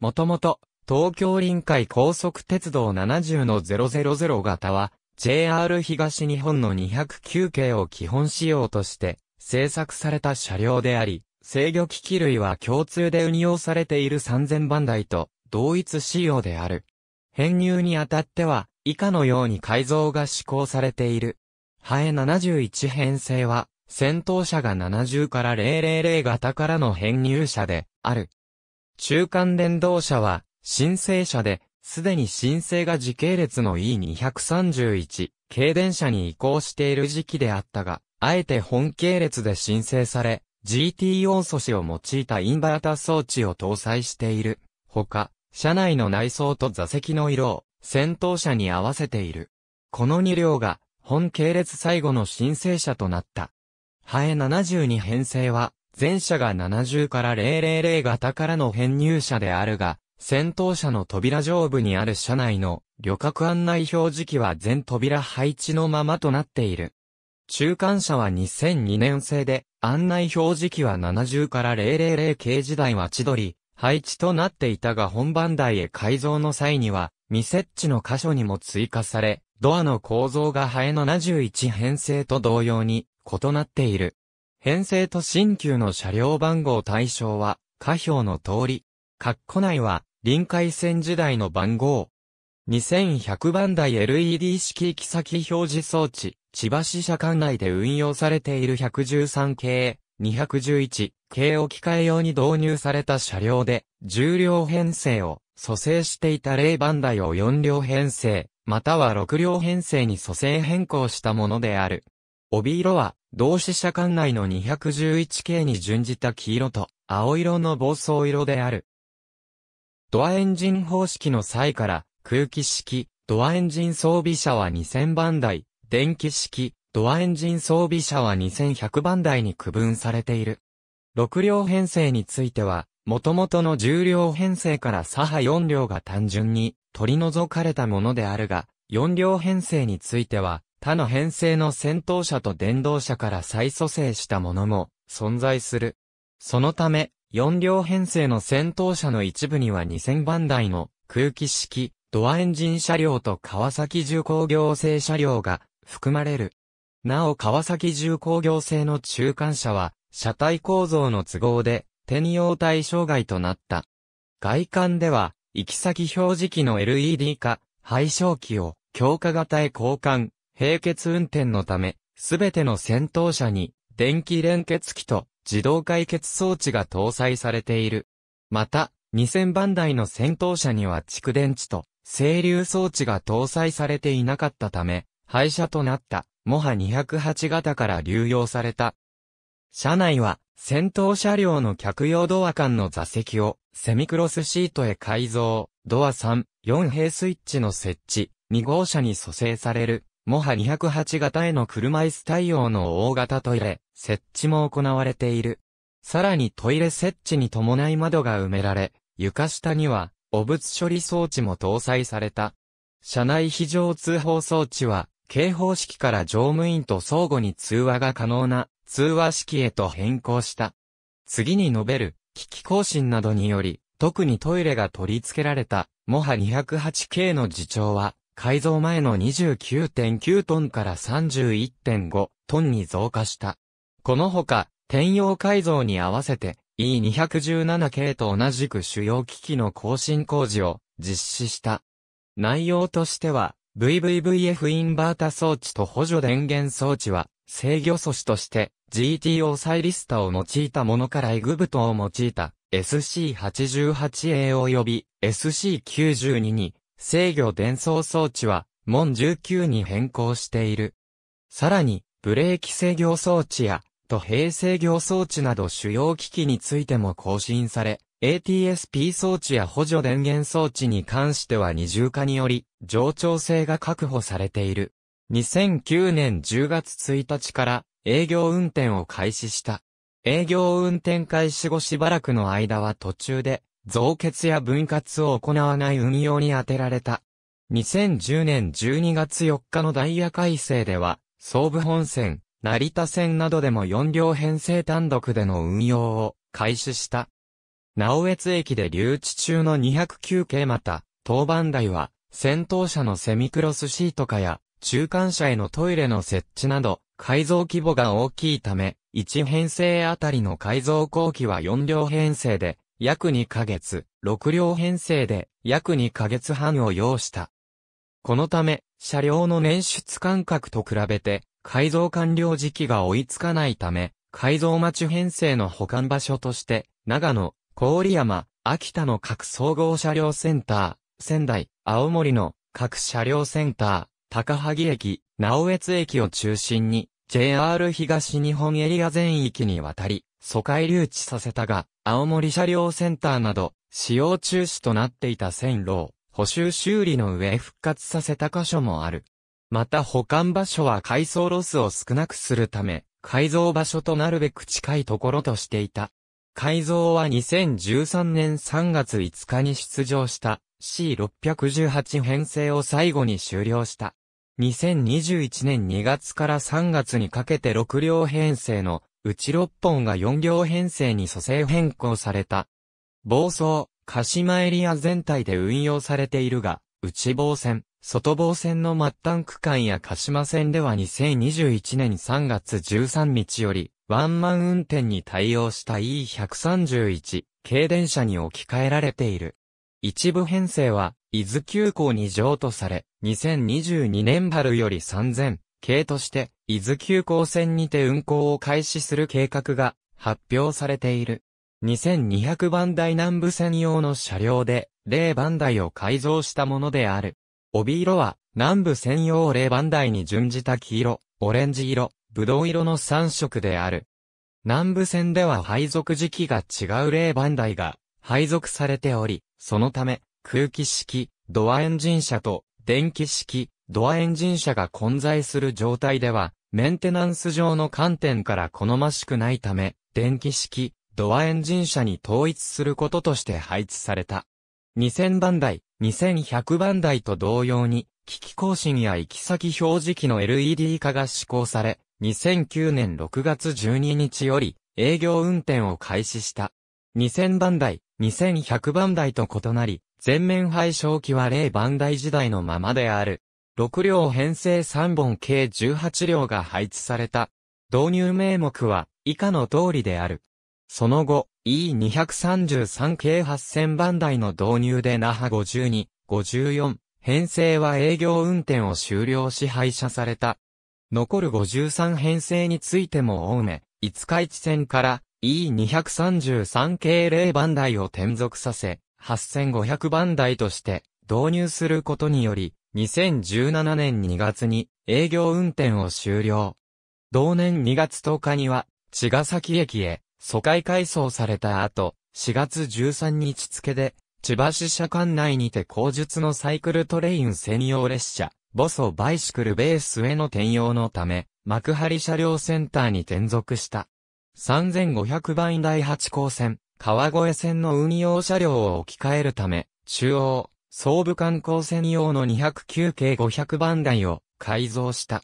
もともと、東京臨海高速鉄道70の000型は、JR 東日本の209系を基本仕様として製作された車両であり、制御機器類は共通で運用されている3000番台と同一仕様である。編入にあたっては、以下のように改造が施行されている。ハエ71編成は、戦闘車が70から000型からの編入車である。中間電動車は、申請車で、すでに申請が時系列の E231、軽電車に移行している時期であったが、あえて本系列で申請され、GTO 素子を用いたインバータ装置を搭載している。ほか、車内の内装と座席の色を、戦闘車に合わせている。この2両が、本系列最後の申請車となった。ハエ72編成は、前者が70から000型からの編入者であるが、先頭車の扉上部にある車内の旅客案内表示器は全扉配置のままとなっている。中間車は2002年製で、案内表示器は70から000系時代は千鳥、配置となっていたが本番台へ改造の際には、未設置の箇所にも追加され、ドアの構造がハエ71編成と同様に異なっている。編成と新旧の車両番号対象は、下表の通り。括弧内は、臨海線時代の番号。2100番台 LED 式行き先表示装置、千葉支社管内で運用されている113系、211系置き換え用に導入された車両で、重量編成を蘇生していた0番台を4両編成、または6両編成に組成変更したものである。帯色は、同志社管内の 211K に準じた黄色と、青色の暴走色である。ドアエンジン方式の際から、空気式、ドアエンジン装備車は2000番台、電気式、ドアエンジン装備車は2100番台に区分されている。6両編成については、元々の10両編成から左派4両が単純に取り除かれたものであるが、4両編成については、他の編成の戦闘車と電動車から再蘇生したものも存在する。そのため、4両編成の戦闘車の一部には2000番台の空気式ドアエンジン車両と川崎重工業製車両が含まれる。なお川崎重工業製の中間車は車体構造の都合で転用対象外となった。外観では行き先表示器の LED 化、廃焼器を強化型へ交換、並結運転のため、すべての先頭車に電気連結機と自動解決装置が搭載されている。また、2000番台の先頭車には蓄電池と整流装置が搭載されていなかったため、廃車となったモハ208型から流用された。車内は先頭車両の客用ドア間の座席をセミクロスシートへ改造、ドア3、4平スイッチの設置、2号車に蘇生される、モハ208型への車椅子対応の大型トイレ、設置も行われている。さらにトイレ設置に伴い窓が埋められ、床下には、汚物処理装置も搭載された。車内非常通報装置は、警報式から乗務員と相互に通話が可能な、通話式へと変更した。次に述べる、機器更新などにより、特にトイレが取り付けられた、モハ 208K の自重は、改造前の29.9トンから31.5トンに増加した。このほか、転用改造に合わせて E217 系と同じく主要機器の更新工事を実施した。内容としては、VVVF インバータ装置と補助電源装置は制御素子として GTO サイリスタを用いたものからエグブトを用いた SC88A 及び SC92 に制御伝送装置は門19に変更している。さらに、ブレーキ制御装置や、と平制御装置など主要機器についても更新され、ATSP 装置や補助電源装置に関しては二重化により、冗長性が確保されている。2009年10月1日から営業運転を開始した。営業運転開始後しばらくの間は途中で、増結や分割を行わない運用に充てられた。2010年12月4日のダイヤ改正では、総武本線、成田線などでも4両編成単独での運用を開始した。直越駅で留置中の209系また、当番台は、先頭車のセミクロスシート化や、中間車へのトイレの設置など、改造規模が大きいため、1編成あたりの改造工期は4両編成で、約2ヶ月、6両編成で、約2ヶ月半を要した。このため、車両の年出間隔と比べて、改造完了時期が追いつかないため、改造待ち編成の保管場所として、長野、郡山、秋田の各総合車両センター、仙台、青森の各車両センター、高萩駅、直江津駅を中心に、JR 東日本エリア全域にわたり、疎開留置させたが、青森車両センターなど、使用中止となっていた線路を、補修修理の上復活させた箇所もある。また保管場所は改装ロスを少なくするため、改造場所となるべく近いところとしていた。改造は2013年3月5日に出場した C618 編成を最後に終了した。2021年2月から3月にかけて6両編成のうち6本が4両編成に蘇生変更された。房総、鹿島エリア全体で運用されているが、内房線、外房線の末端区間や鹿島線では2021年3月13日より、ワンマン運転に対応した E131 軽電車に置き換えられている。一部編成は、伊豆急行に譲渡され、2022年春より3000系として、伊豆急行線にて運行を開始する計画が発表されている。2200番台南部専用の車両で、0番台を改造したものである。帯色は、南部専用0番台に準じた黄色、オレンジ色、ブドウ色の3色である。南部線では配属時期が違う0番台が配属されており、そのため、空気式、ドアエンジン車と電気式、ドアエンジン車が混在する状態では、メンテナンス上の観点から好ましくないため、電気式、ドアエンジン車に統一することとして配置された。2000番台、2100番台と同様に、機器更新や行き先表示器の LED 化が施行され、2009年6月12日より営業運転を開始した。2000番台、2100番台と異なり、全面配焼機は0番台時代のままである。6両編成3本計18両が配置された。導入名目は以下の通りである。その後、E233 系8000番台の導入で那覇52、54、編成は営業運転を終了し廃車された。残る53編成についても青梅、五日市線から E233 系0番台を転属させ、8500番台として導入することにより、2017年2月に営業運転を終了。同年2月10日には、茅ヶ崎駅へ疎開改装された後、4月13日付で、千葉支社管内にて後述のサイクルトレイン専用列車、ボソバイシクルベースへの転用のため、幕張車両センターに転属した。3500番台8号線、川越線の運用車両を置き換えるため、中央、総武観光線用の209系500番台を改造した。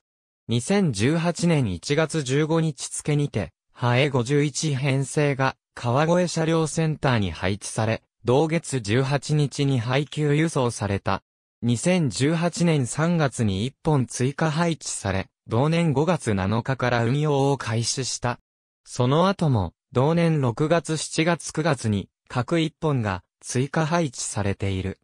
2018年1月15日付にて、ハエ51編成が川越車両センターに配置され、同月18日に配給輸送された。2018年3月に1本追加配置され、同年5月7日から運用を開始した。その後も、同年6月7月9月に各1本が追加配置されている。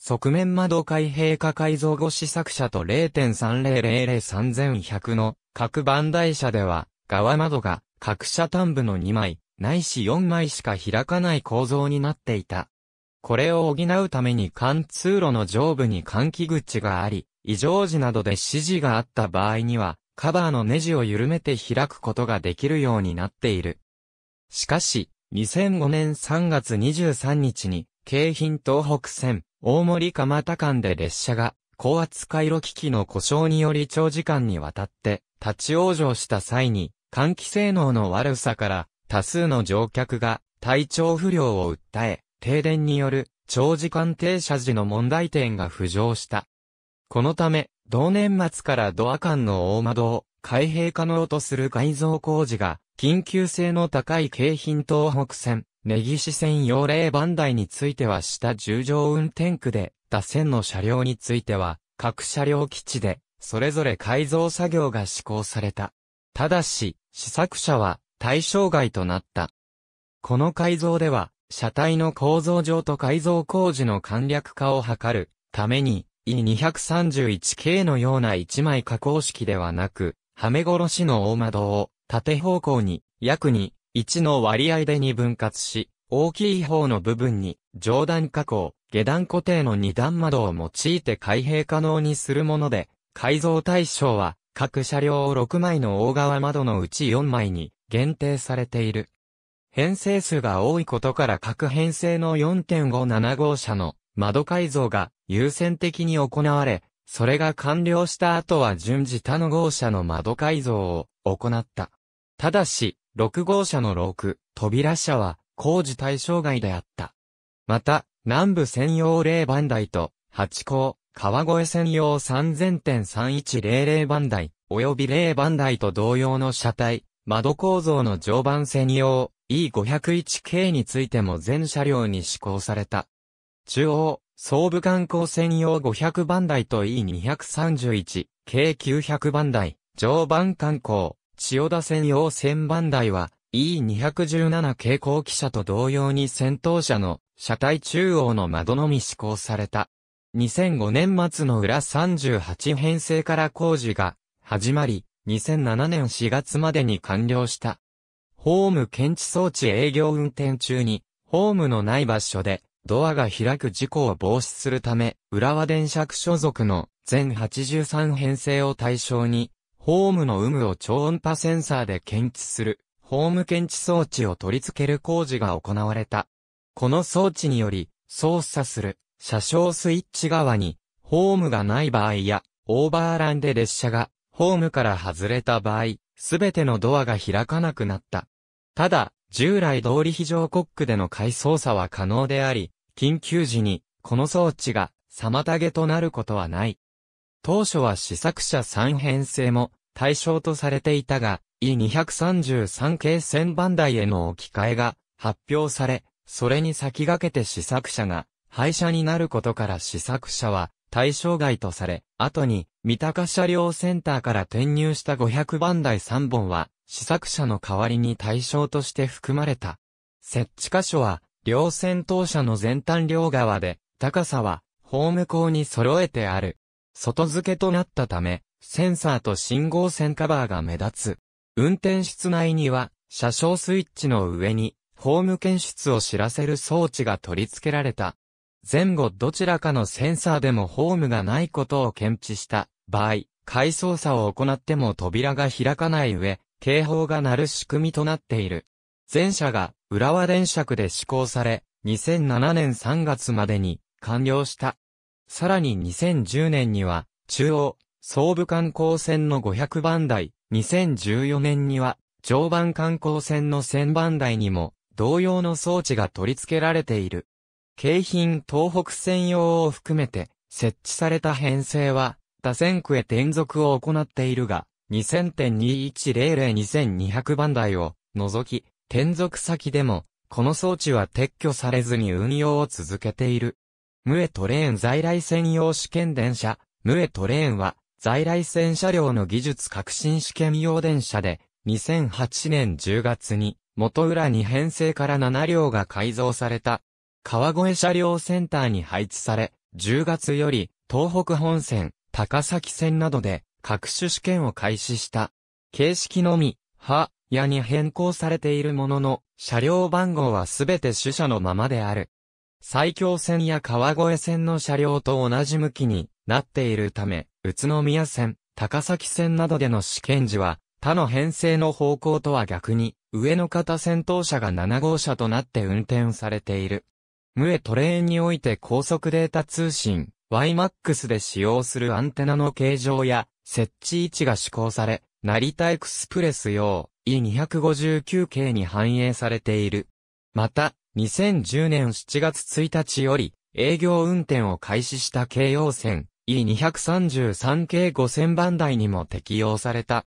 側面窓開閉化改造後試作車と0.30003100の各番台車では側窓が各車端部の2枚、ないし4枚しか開かない構造になっていた。これを補うために貫通路の上部に換気口があり、異常時などで指示があった場合には、カバーのネジを緩めて開くことができるようになっている。しかし、2005年3月23日に、京浜東北線、大森蒲田間で列車が、高圧回路機器の故障により長時間にわたって、立ち往生した際に、換気性能の悪さから、多数の乗客が、体調不良を訴え、停電による、長時間停車時の問題点が浮上した。このため、同年末からドア間の大窓を開閉可能とする改造工事が緊急性の高い京浜東北線、根岸線用霊番台については下十条運転区で、打線の車両については、各車両基地で、それぞれ改造作業が施行された。ただし、試作車は対象外となった。この改造では、車体の構造上と改造工事の簡略化を図るために、E231K のような一枚加工式ではなく、はめ殺しの大窓を縦方向に約2、1の割合で2分割し、大きい方の部分に上段加工、下段固定の2段窓を用いて開閉可能にするもので、改造対象は各車両を6枚の大側窓のうち4枚に限定されている。編成数が多いことから各編成の4.57号車の窓改造が優先的に行われ、それが完了した後は順次他の号車の窓改造を行った。ただし、6号車の6、扉車は工事対象外であった。また、南部専用0番台と、八甲、川越専用3000.3100番台、及び0番台と同様の車体、窓構造の常磐専用 E501 k についても全車両に施行された。中央、総武観光専用500番台と E231 k 900番台、常磐観光千代田線用線番台は E217 蛍光汽車と同様に先頭車の車体中央の窓のみ施行された。2005年末の裏38編成から工事が始まり、2007年4月までに完了した。ホーム検知装置営業運転中に、ホームのない場所でドアが開く事故を防止するため、浦和電車区所属の全83編成を対象に、ホームの有無を超音波センサーで検知する、ホーム検知装置を取り付ける工事が行われた。この装置により、操作する、車掌スイッチ側に、ホームがない場合や、オーバーランで列車が、ホームから外れた場合、すべてのドアが開かなくなった。ただ、従来通り非常コックでの回操作は可能であり、緊急時に、この装置が、妨げとなることはない。当初は試作車3編成も対象とされていたが、E233 系1000番台への置き換えが発表され、それに先駆けて試作車が廃車になることから試作車は対象外とされ、後に三鷹車両センターから転入した500番台3本は試作車の代わりに対象として含まれた。設置箇所は両先頭車の前端両側で、高さはホーム口に揃えてある。外付けとなったため、センサーと信号線カバーが目立つ。運転室内には、車掌スイッチの上に、ホーム検出を知らせる装置が取り付けられた。前後どちらかのセンサーでもホームがないことを検知した場合、回操作を行っても扉が開かない上、警報が鳴る仕組みとなっている。前者が浦和電車区で施行され、2007年3月までに完了した。さらに2010年には、中央、総武観光船の500番台、2014年には、常磐観光船の1000番台にも、同様の装置が取り付けられている。京浜東北専用を含めて、設置された編成は、打線区へ転属を行っているが、2000.21002200番台を除き、転属先でも、この装置は撤去されずに運用を続けている。ムエトレーン在来線用試験電車、ムエトレーンは、在来線車両の技術革新試験用電車で、2008年10月に、元浦に編成から7両が改造された。川越車両センターに配置され、10月より、東北本線、高崎線などで、各種試験を開始した。形式のみ、は、やに変更されているものの、車両番号はすべて主車のままである。埼京線や川越線の車両と同じ向きになっているため、宇都宮線、高崎線などでの試験時は、他の編成の方向とは逆に、上の方先頭車が7号車となって運転されている。無エトレーンにおいて高速データ通信、YMAX で使用するアンテナの形状や設置位置が施行され、成田エクスプレス用 E259 系に反映されている。また、2010年7月1日より営業運転を開始した京王線 E233 系5000番台にも適用された。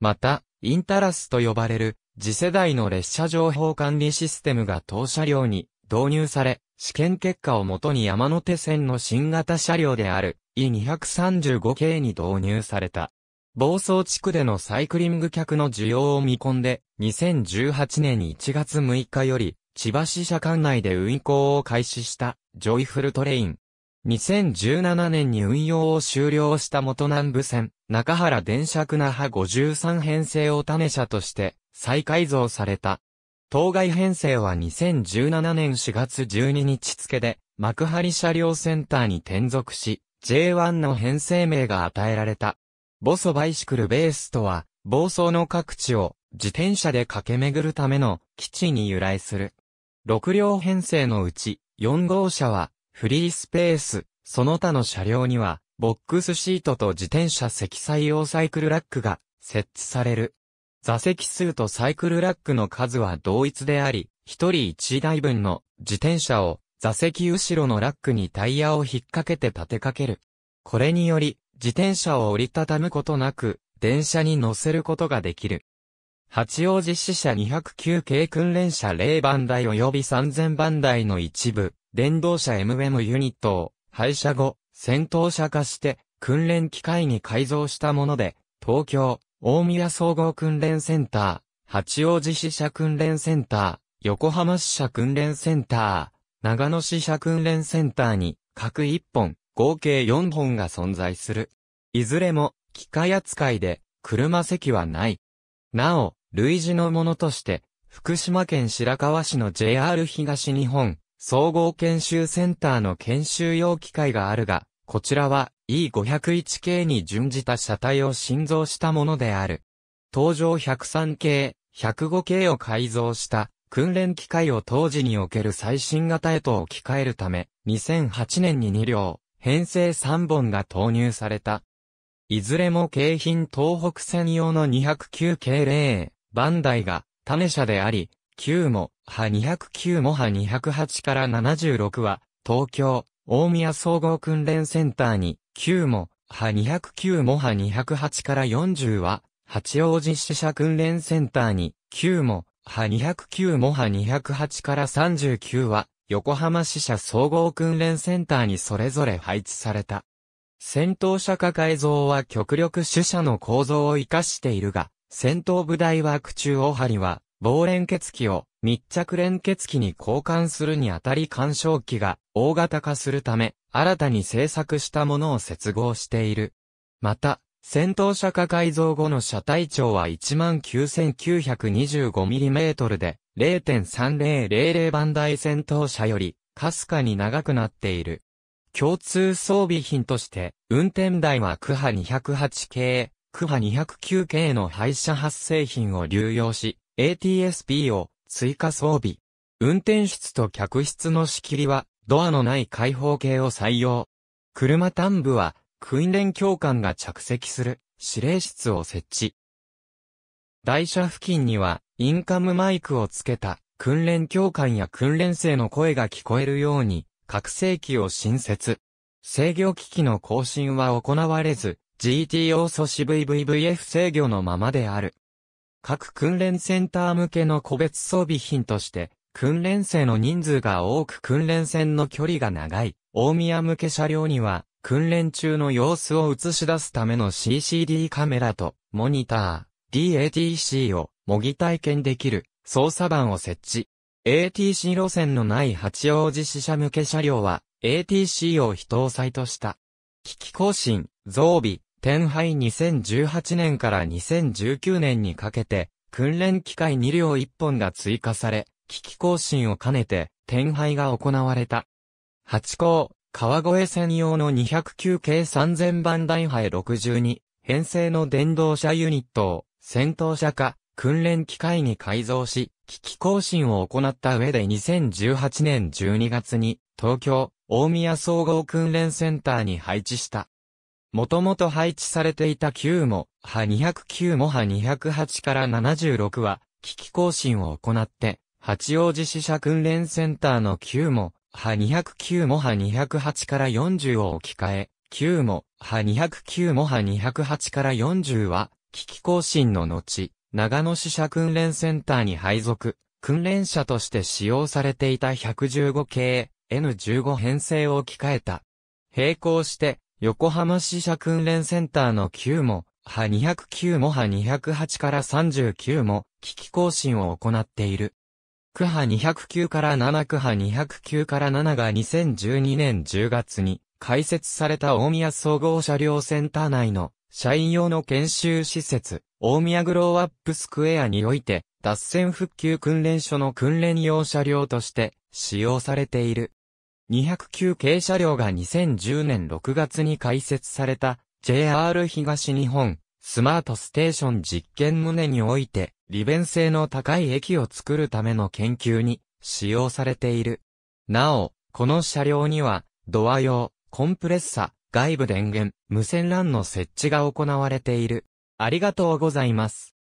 また、インタラスと呼ばれる次世代の列車情報管理システムが当車両に導入され、試験結果をもとに山手線の新型車両である E235 系に導入された。暴走地区でのサイクリング客の需要を見込んで、2018年1月6日より、千葉支社管内で運行を開始したジョイフルトレイン。2017年に運用を終了した元南部線、中原電車那覇53編成を種車として再改造された。当該編成は2017年4月12日付で幕張車両センターに転属し、J1 の編成名が与えられた。ボソバイシクルベースとは、暴走の各地を自転車で駆け巡るための基地に由来する。6両編成のうち、4号車は、フリースペース、その他の車両には、ボックスシートと自転車積載用サイクルラックが設置される。座席数とサイクルラックの数は同一であり、1人1台分の自転車を座席後ろのラックにタイヤを引っ掛けて立てかける。これにより、自転車を折りたたむことなく、電車に乗せることができる。八王子支社209系訓練車0番台及び3000番台の一部、電動車 m m ユニットを、廃車後、戦闘車化して、訓練機械に改造したもので、東京、大宮総合訓練センター、八王子支社訓練センター、横浜支社訓練センター、長野支社訓練センターに、各1本、合計4本が存在する。いずれも、機械扱いで、車席はない。なお、類似のものとして、福島県白河市の JR 東日本総合研修センターの研修用機械があるが、こちらは E501 系に準じた車体を新造したものである。登場103系、105系を改造した訓練機械を当時における最新型へと置き換えるため、2008年に2両、編成3本が投入された。いずれも京浜東北線用の209系0、バンダイが、種社であり、9も、派209もは208から76は、東京、大宮総合訓練センターに、9も、派209もは208から40は、八王子支社訓練センターに、9も、派209もは208から39は、横浜支社総合訓練センターにそれぞれ配置された。戦闘車化改造は極力主車の構造を活かしているが、戦闘部隊は空中オハりは、棒連結機を密着連結機に交換するにあたり干渉機が大型化するため、新たに製作したものを接合している。また、戦闘車化改造後の車体長は 19,925mm で0.3000番台戦闘車よりかすかに長くなっている。共通装備品として、運転台は区波208系、クハ2 0 9系の廃車発生品を流用し、ATSP を追加装備。運転室と客室の仕切りは、ドアのない開放系を採用。車端部は、訓練教官が着席する指令室を設置。台車付近には、インカムマイクをつけた訓練教官や訓練生の声が聞こえるように、拡声器を新設。制御機器の更新は行われず、GTO 素子 VVVF 制御のままである。各訓練センター向けの個別装備品として、訓練生の人数が多く訓練船の距離が長い、大宮向け車両には、訓練中の様子を映し出すための CCD カメラと、モニター、DATC を模擬体験できる操作盤を設置。ATC 路線のない八王子支社向け車両は、ATC を非搭載とした。機器更新、増備、天杯2018年から2019年にかけて、訓練機械2両1本が追加され、機器更新を兼ねて、天杯が行われた。八甲、川越専用の209系3000番台杯62、編成の電動車ユニットを、戦闘車化、訓練機械に改造し、機器更新を行った上で2018年12月に、東京、大宮総合訓練センターに配置した。もともと配置されていた9も、は209もは208から76は、危機更新を行って、八王子支社訓練センターの9も、は209もは208から40を置き換え、9も、は209もは208から40は、危機更新の後、長野支社訓練センターに配属、訓練者として使用されていた115系 N15 編成を置き換えた。並行して、横浜支社訓練センターの9も、波209も波208から39も、危機更新を行っている。区波209から7区波209から7が2012年10月に開設された大宮総合車両センター内の社員用の研修施設、大宮グローアップスクエアにおいて、脱線復旧訓練所の訓練用車両として使用されている。209系車両が2010年6月に開設された JR 東日本スマートステーション実験棟において利便性の高い駅を作るための研究に使用されている。なお、この車両にはドア用、コンプレッサ、外部電源、無線 LAN の設置が行われている。ありがとうございます。